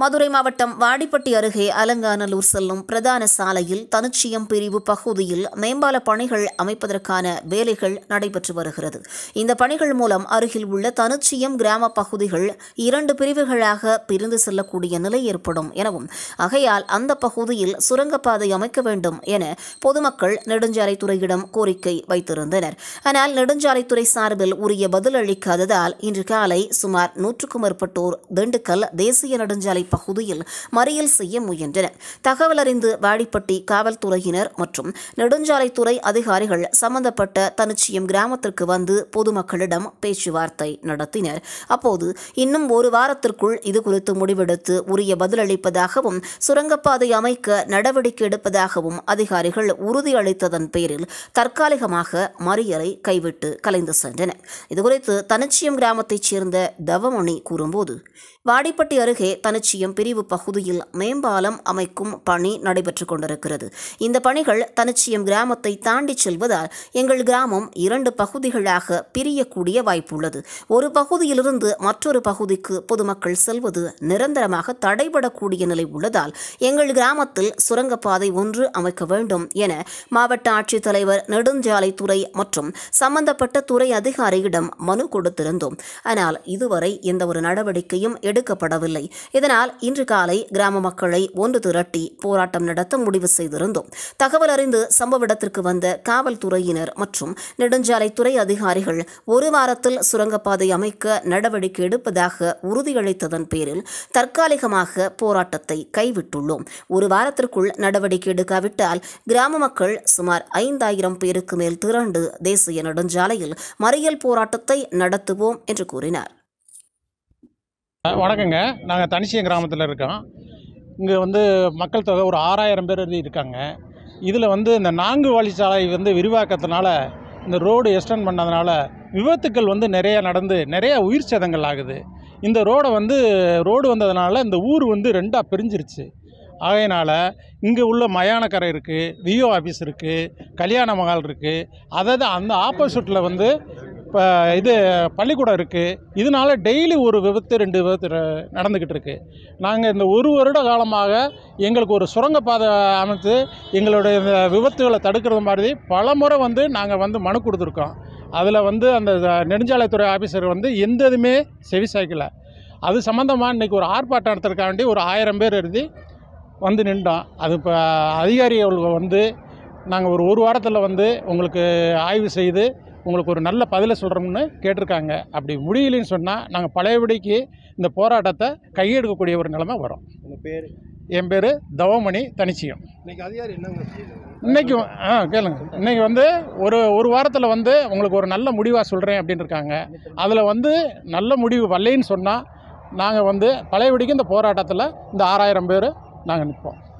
மதுரை மாவட்டம் வாடிப்பட்டி அருகே அலங்காநல்லூர் செல்லும் பிரதான சாலையில் தனிச்சியம் பிரிவு பகுதியில் மேம்பால பணிகள் அமைப்பதற்கான வேலைகள் நடைபெற்று வருகிறது இந்த பணிகள் மூலம் அருகில் உள்ள தனிச்சியம் கிராம பகுதிகள் இரண்டு பிரிவுகளாக பிரிந்து செல்லக்கூடிய நிலை ஏற்படும் எனவும் ஆகையால் அந்த பகுதியில் சுரங்கப்பாதை அமைக்க வேண்டும் என பொதுமக்கள் நெடுஞ்சாலைத்துறையிடம் கோரிக்கை வைத்திருந்தனர் ஆனால் நெடுஞ்சாலைத்துறை சார்பில் உரிய பதிலளிக்காததால் இன்று காலை சுமார் நூற்றுக்கும் மேற்பட்டோர் திண்டுக்கல் தேசிய நெடுஞ்சாலை சாலை பகுதியில் மறியல் செய்ய முயன்றனர் அறிந்து வாடிப்பட்டி காவல்துறையினர் மற்றும் நெடுஞ்சாலைத்துறை அதிகாரிகள் சம்பந்தப்பட்ட தனிச்சியம் கிராமத்திற்கு வந்து பொதுமக்களிடம் பேச்சுவார்த்தை நடத்தினர் அப்போது இன்னும் ஒரு வாரத்திற்குள் இதுகுறித்து முடிவெடுத்து உரிய பதிலளிப்பதாகவும் சுரங்கப்பாதை அமைக்க நடவடிக்கை எடுப்பதாகவும் அதிகாரிகள் உறுதியளித்ததன் பேரில் தற்காலிகமாக மறியலை கைவிட்டு கலைந்து சென்றனர் இதுகுறித்து தனிச்சியம் கிராமத்தைச் சேர்ந்த தவமணி கூறும்போது வாடிப்பட்டி அருகே தனிச்சி பூஜ்ஜியம் பிரிவு பகுதியில் மேம்பாலம் அமைக்கும் பணி நடைபெற்றுக் கொண்டிருக்கிறது இந்த பணிகள் தனிச்சியம் கிராமத்தை தாண்டிச் செல்வதால் எங்கள் கிராமம் இரண்டு பகுதிகளாக பிரியக்கூடிய வாய்ப்புள்ளது ஒரு பகுதியிலிருந்து மற்றொரு பகுதிக்கு பொதுமக்கள் செல்வது நிரந்தரமாக தடைபடக்கூடிய நிலை உள்ளதால் எங்கள் கிராமத்தில் சுரங்கப்பாதை ஒன்று அமைக்க வேண்டும் என மாவட்ட ஆட்சித்தலைவர் நெடுஞ்சாலைத்துறை மற்றும் சம்பந்தப்பட்ட துறை அதிகாரியிடம் மனு கொடுத்திருந்தோம் ஆனால் இதுவரை எந்த ஒரு நடவடிக்கையும் எடுக்கப்படவில்லை இதனால் இதனால் இன்று காலை கிராம மக்களை ஒன்று திரட்டி போராட்டம் நடத்த முடிவு செய்திருந்தோம் தகவல் அறிந்து சம்பவ இடத்திற்கு வந்த காவல்துறையினர் மற்றும் நெடுஞ்சாலைத்துறை அதிகாரிகள் ஒரு வாரத்தில் சுரங்கப்பாதை அமைக்க நடவடிக்கை எடுப்பதாக உறுதியளித்ததன் பேரில் தற்காலிகமாக போராட்டத்தை கைவிட்டுள்ளோம் ஒரு வாரத்திற்குள் நடவடிக்கை எடுக்காவிட்டால் கிராம மக்கள் சுமார் ஐந்தாயிரம் பேருக்கு மேல் திரண்டு தேசிய நெடுஞ்சாலையில் மறியல் போராட்டத்தை நடத்துவோம் என்று கூறினார் வணக்கங்க நாங்கள் தனிச்சியம் கிராமத்தில் இருக்கோம் இங்கே வந்து மக்கள் தொகை ஒரு ஆறாயிரம் பேர் இருக்காங்க இதில் வந்து இந்த நான்கு வழிச்சாலை வந்து விரிவாக்கத்தினால இந்த ரோடு எக்ஸ்டன் பண்ணதுனால விபத்துக்கள் வந்து நிறையா நடந்து நிறையா உயிர் சேதங்கள் ஆகுது இந்த ரோடை வந்து ரோடு வந்ததுனால இந்த ஊர் வந்து ரெண்டாக பிரிஞ்சிருச்சு ஆகையினால் இங்கே உள்ள மயானக்கரை இருக்குது விஓ ஆஃபீஸ் இருக்குது கல்யாண மகால் இருக்குது அதை தான் அந்த ஆப்போசிட்டில் வந்து இப்போ இது பள்ளிக்கூடம் இருக்குது இதனால் டெய்லி ஒரு விபத்து ரெண்டு விபத்து நடந்துக்கிட்டு இருக்குது நாங்கள் இந்த ஒரு வருட காலமாக எங்களுக்கு ஒரு சுரங்கப்பாதை அமைத்து எங்களுடைய இந்த விபத்துகளை தடுக்கிறது மாதிரி பல முறை வந்து நாங்கள் வந்து மனு கொடுத்துருக்கோம் அதில் வந்து அந்த நெடுஞ்சாலைத்துறை ஆஃபீஸர் வந்து எந்த இதுவுமே செவி சாய்க்கலை அது சம்மந்தமாக இன்றைக்கி ஒரு ஆர்ப்பாட்டம் நடத்துறதுக்காண்டி ஒரு ஆயிரம் பேர் எழுதி வந்து நின்றோம் அது இப்போ அதிகாரிகள் வந்து நாங்கள் ஒரு ஒரு வாரத்தில் வந்து உங்களுக்கு ஆய்வு செய்து உங்களுக்கு ஒரு நல்ல பதிலை சொல்கிறோம்னு கேட்டிருக்காங்க அப்படி முடியலன்னு சொன்னால் நாங்கள் பழையபடிக்கு இந்த போராட்டத்தை கையெடுக்கக்கூடிய ஒரு நிலைமை வரும் பேர் என் பேர் தவமணி தனிச்சியம் இன்றைக்கும் ஆ கேளுங்க இன்றைக்கி வந்து ஒரு ஒரு வாரத்தில் வந்து உங்களுக்கு ஒரு நல்ல முடிவாக சொல்கிறேன் அப்படின்னு இருக்காங்க அதில் வந்து நல்ல முடிவு வரலைன்னு சொன்னால் நாங்கள் வந்து பழையபடிக்கு இந்த போராட்டத்தில் இந்த ஆறாயிரம் பேர் நாங்கள் நிற்போம்